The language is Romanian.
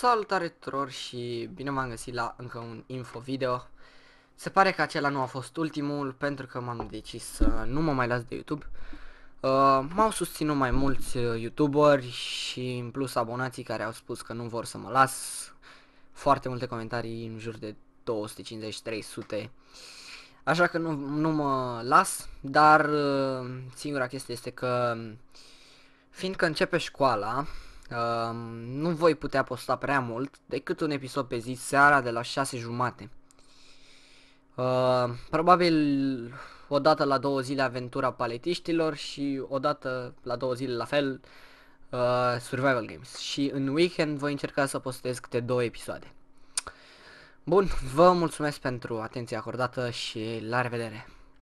Salutare tuturor și bine m-am găsit la încă un info video. Se pare că acela nu a fost ultimul pentru că m-am decis să nu mă mai las de YouTube. Uh, m-au susținut mai mulți uh, youtuberi și în plus abonații care au spus că nu vor să mă las. Foarte multe comentarii în jur de 250-300. Așa că nu, nu mă las, dar uh, singura chestie este că fiindcă începe școala, nu voi putea posta prea mult, decât un episod pe zi, seara de la 6 jumate. Uh, probabil o dată la două zile aventura paletiștilor și o dată la două zile la fel uh, survival games. Și în weekend voi încerca să postez câte două episoade. Bun, vă mulțumesc pentru atenția acordată și la revedere!